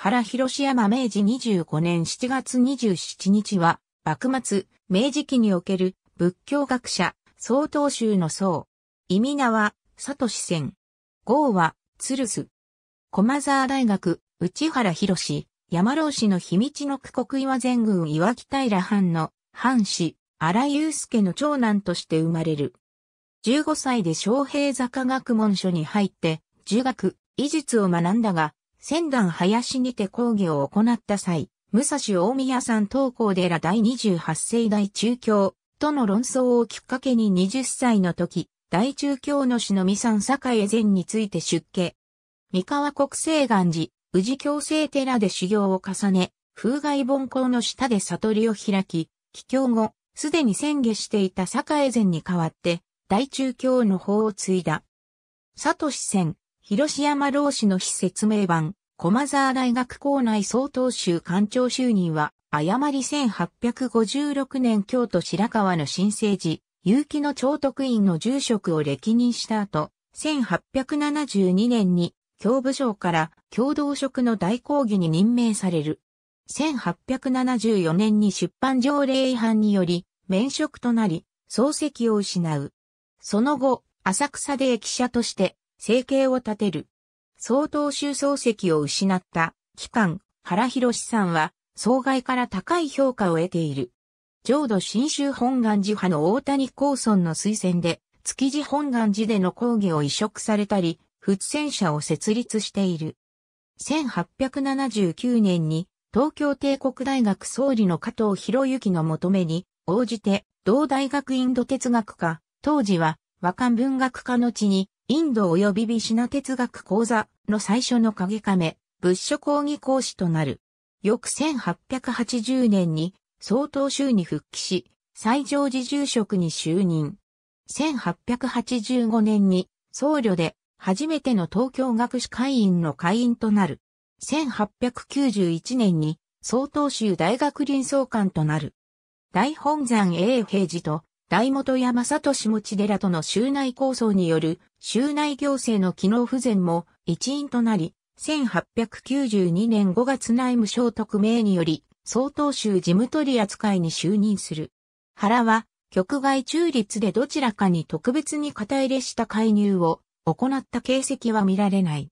原広山明治25年7月27日は、幕末、明治期における仏教学者、曹洞宗の僧。意味名は、佐藤四仙。号は、鶴須。駒沢大学、内原広氏、山老氏の秘密の区国岩前軍岩木平藩の、藩士、荒井祐介の長男として生まれる。15歳で昌平坂学問所に入って、儒学、医術を学んだが、仙段林にて講義を行った際、武蔵大宮山東高寺第28世代中京との論争をきっかけに20歳の時、大中京の忍び山栄前について出家。三河国西願寺、宇治京成寺で修行を重ね、風外盆光の下で悟りを開き、帰京後、すでに宣下していた栄前に代わって、大中京の法を継いだ。佐藤四仙、広島老子の非説明版、駒沢大学校内総統州官庁就任は、誤り1856年京都白川の新生寺、結城の長徳院の住職を歴任した後、1872年に教部長から共同職の代行義に任命される。1874年に出版条例違反により、免職となり、漱石を失う。その後、浅草で駅舎として生計を立てる。総統州総席を失った機関、原博さんは、総外から高い評価を得ている。浄土新州本願寺派の大谷高村の推薦で、築地本願寺での講義を移植されたり、仏戦社を設立している。1879年に、東京帝国大学総理の加藤博之の求めに、応じて、同大学インド哲学科、当時は、和漢文学科の地に、インド及びビシナ哲学講座の最初の影亀、仏書講義講師となる。翌1880年に総統州に復帰し、最上寺住職に就任。1885年に僧侶で初めての東京学士会員の会員となる。1891年に総統州大学臨総監となる。大本山永平寺と大本山里下地寺との州内構想による州内行政の機能不全も一因となり、1892年5月内務省特命により、総統州事務取扱いに就任する。原は、局外中立でどちらかに特別に肩入れした介入を行った形跡は見られない。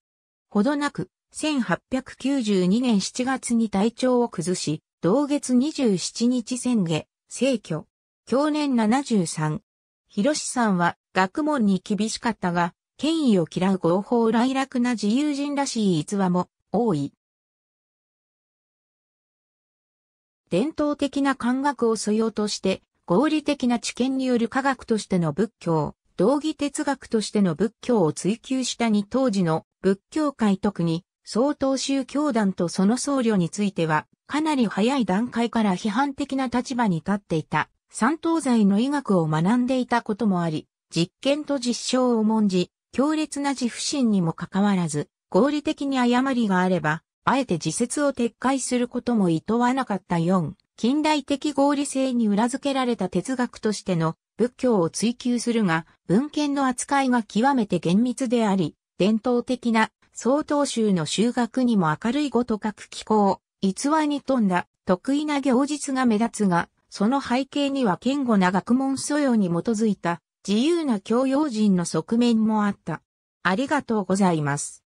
ほどなく、1892年7月に体調を崩し、同月27日宣言、逝去。享年73。広志さんは学問に厳しかったが、権威を嫌う合法来楽な自由人らしい逸話も多い。伝統的な感覚を素養として、合理的な知見による科学としての仏教、道義哲学としての仏教を追求したに当時の仏教界特に、総統宗教団とその僧侶については、かなり早い段階から批判的な立場に立っていた。三東西の医学を学んでいたこともあり、実験と実証を重んじ、強烈な自負心にもかかわらず、合理的に誤りがあれば、あえて自説を撤回することも厭わなかった4、近代的合理性に裏付けられた哲学としての仏教を追求するが、文献の扱いが極めて厳密であり、伝統的な曹洞宗の修学にも明るいごと書く気候、逸話に富んだ得意な行実が目立つが、その背景には堅固な学問素養に基づいた自由な教養人の側面もあった。ありがとうございます。